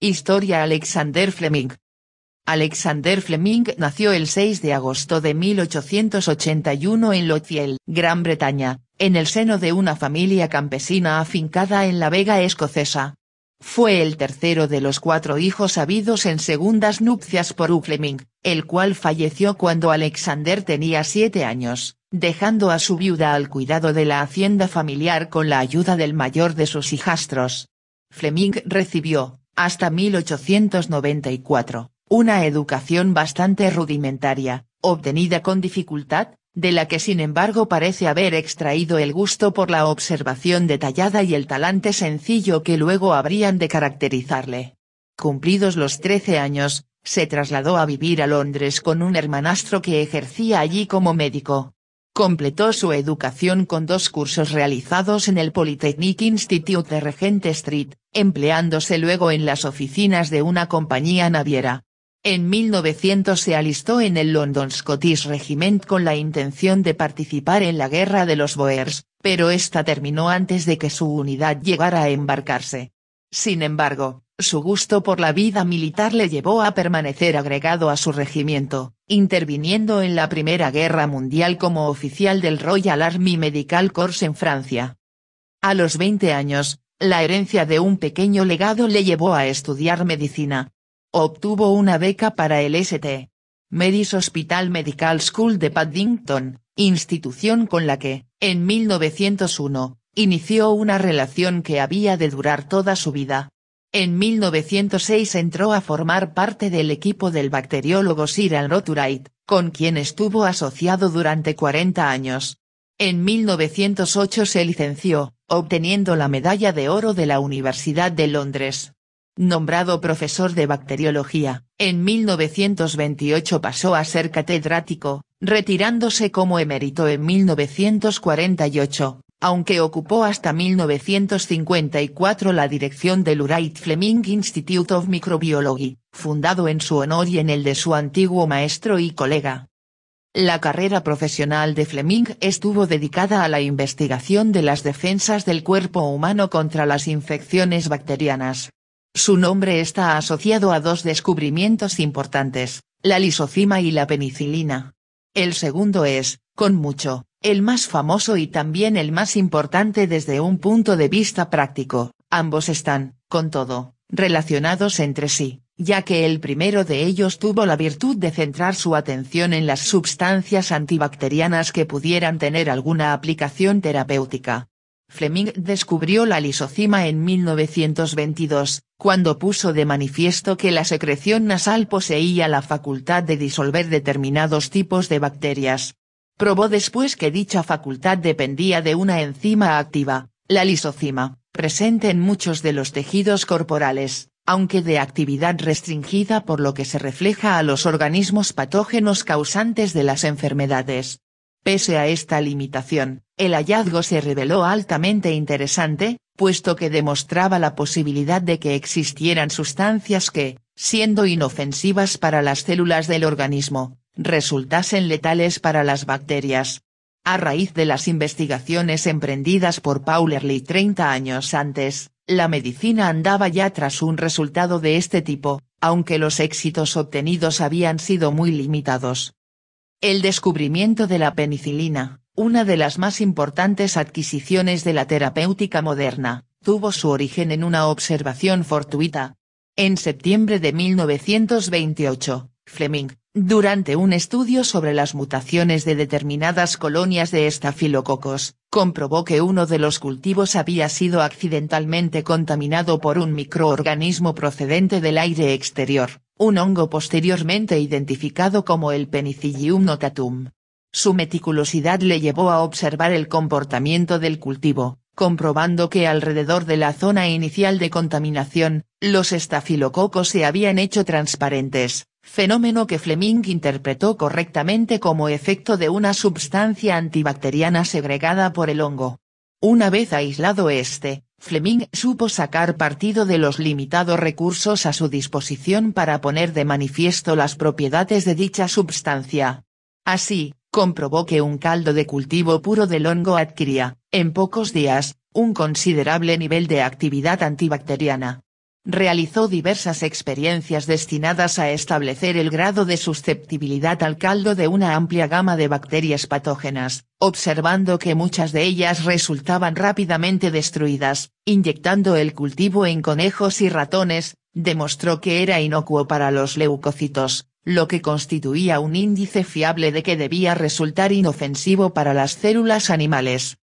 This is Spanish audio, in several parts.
Historia Alexander Fleming. Alexander Fleming nació el 6 de agosto de 1881 en Lothiel, Gran Bretaña, en el seno de una familia campesina afincada en la Vega escocesa. Fue el tercero de los cuatro hijos habidos en segundas nupcias por U. Fleming, el cual falleció cuando Alexander tenía siete años, dejando a su viuda al cuidado de la hacienda familiar con la ayuda del mayor de sus hijastros. Fleming recibió, hasta 1894, una educación bastante rudimentaria, obtenida con dificultad, de la que sin embargo parece haber extraído el gusto por la observación detallada y el talante sencillo que luego habrían de caracterizarle. Cumplidos los trece años, se trasladó a vivir a Londres con un hermanastro que ejercía allí como médico. Completó su educación con dos cursos realizados en el Polytechnic Institute de Regent Street, empleándose luego en las oficinas de una compañía naviera. En 1900 se alistó en el London Scottish Regiment con la intención de participar en la Guerra de los Boers, pero esta terminó antes de que su unidad llegara a embarcarse. Sin embargo, su gusto por la vida militar le llevó a permanecer agregado a su regimiento, interviniendo en la Primera Guerra Mundial como oficial del Royal Army Medical Corps en Francia. A los 20 años, la herencia de un pequeño legado le llevó a estudiar medicina. Obtuvo una beca para el St. Medis Hospital Medical School de Paddington, institución con la que, en 1901, inició una relación que había de durar toda su vida. En 1906 entró a formar parte del equipo del bacteriólogo Sir Rothwright, con quien estuvo asociado durante 40 años. En 1908 se licenció, obteniendo la medalla de oro de la Universidad de Londres. Nombrado profesor de bacteriología, en 1928 pasó a ser catedrático, retirándose como emérito en 1948 aunque ocupó hasta 1954 la dirección del Wright Fleming Institute of Microbiology, fundado en su honor y en el de su antiguo maestro y colega. La carrera profesional de Fleming estuvo dedicada a la investigación de las defensas del cuerpo humano contra las infecciones bacterianas. Su nombre está asociado a dos descubrimientos importantes, la lisocima y la penicilina. El segundo es, con mucho, el más famoso y también el más importante desde un punto de vista práctico, ambos están, con todo, relacionados entre sí, ya que el primero de ellos tuvo la virtud de centrar su atención en las sustancias antibacterianas que pudieran tener alguna aplicación terapéutica. Fleming descubrió la lisocima en 1922, cuando puso de manifiesto que la secreción nasal poseía la facultad de disolver determinados tipos de bacterias, probó después que dicha facultad dependía de una enzima activa, la lisocima, presente en muchos de los tejidos corporales, aunque de actividad restringida por lo que se refleja a los organismos patógenos causantes de las enfermedades. Pese a esta limitación, el hallazgo se reveló altamente interesante, puesto que demostraba la posibilidad de que existieran sustancias que, siendo inofensivas para las células del organismo, resultasen letales para las bacterias. A raíz de las investigaciones emprendidas por Paul Ehrlich 30 años antes, la medicina andaba ya tras un resultado de este tipo, aunque los éxitos obtenidos habían sido muy limitados. El descubrimiento de la penicilina, una de las más importantes adquisiciones de la terapéutica moderna, tuvo su origen en una observación fortuita. En septiembre de 1928, Fleming, durante un estudio sobre las mutaciones de determinadas colonias de estafilococos, comprobó que uno de los cultivos había sido accidentalmente contaminado por un microorganismo procedente del aire exterior, un hongo posteriormente identificado como el Penicillium notatum. Su meticulosidad le llevó a observar el comportamiento del cultivo, comprobando que alrededor de la zona inicial de contaminación, los estafilococos se habían hecho transparentes, fenómeno que Fleming interpretó correctamente como efecto de una sustancia antibacteriana segregada por el hongo. Una vez aislado este, Fleming supo sacar partido de los limitados recursos a su disposición para poner de manifiesto las propiedades de dicha sustancia. Así, comprobó que un caldo de cultivo puro del hongo adquiría, en pocos días, un considerable nivel de actividad antibacteriana realizó diversas experiencias destinadas a establecer el grado de susceptibilidad al caldo de una amplia gama de bacterias patógenas, observando que muchas de ellas resultaban rápidamente destruidas, inyectando el cultivo en conejos y ratones, demostró que era inocuo para los leucocitos, lo que constituía un índice fiable de que debía resultar inofensivo para las células animales.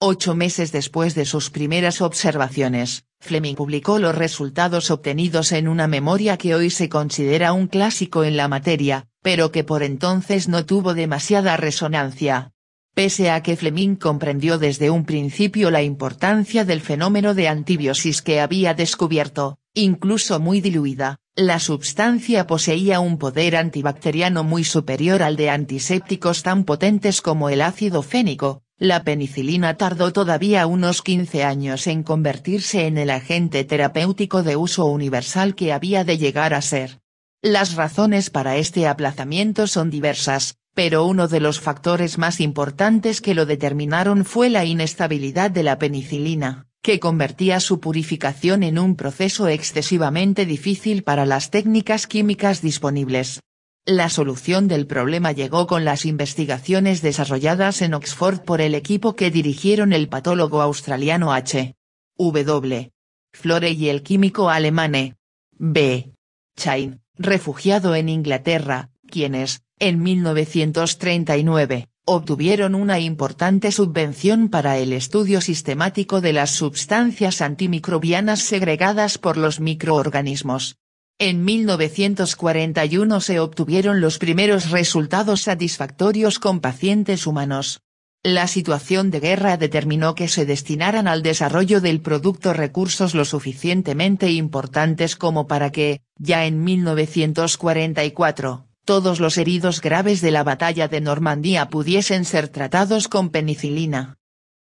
Ocho meses después de sus primeras observaciones, Fleming publicó los resultados obtenidos en una memoria que hoy se considera un clásico en la materia, pero que por entonces no tuvo demasiada resonancia. Pese a que Fleming comprendió desde un principio la importancia del fenómeno de antibiosis que había descubierto, incluso muy diluida, la sustancia poseía un poder antibacteriano muy superior al de antisépticos tan potentes como el ácido fénico, la penicilina tardó todavía unos 15 años en convertirse en el agente terapéutico de uso universal que había de llegar a ser. Las razones para este aplazamiento son diversas, pero uno de los factores más importantes que lo determinaron fue la inestabilidad de la penicilina, que convertía su purificación en un proceso excesivamente difícil para las técnicas químicas disponibles. La solución del problema llegó con las investigaciones desarrolladas en Oxford por el equipo que dirigieron el patólogo australiano H. W. Flore y el químico E. B. Chain, refugiado en Inglaterra, quienes, en 1939, obtuvieron una importante subvención para el estudio sistemático de las sustancias antimicrobianas segregadas por los microorganismos. En 1941 se obtuvieron los primeros resultados satisfactorios con pacientes humanos. La situación de guerra determinó que se destinaran al desarrollo del producto recursos lo suficientemente importantes como para que, ya en 1944, todos los heridos graves de la batalla de Normandía pudiesen ser tratados con penicilina.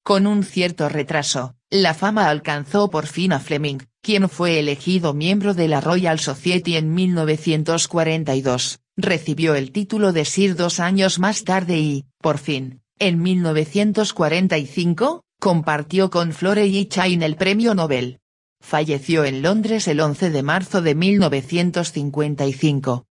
Con un cierto retraso, la fama alcanzó por fin a Fleming, quien fue elegido miembro de la Royal Society en 1942, recibió el título de Sir dos años más tarde y, por fin, en 1945, compartió con Florey y Chain el premio Nobel. Falleció en Londres el 11 de marzo de 1955.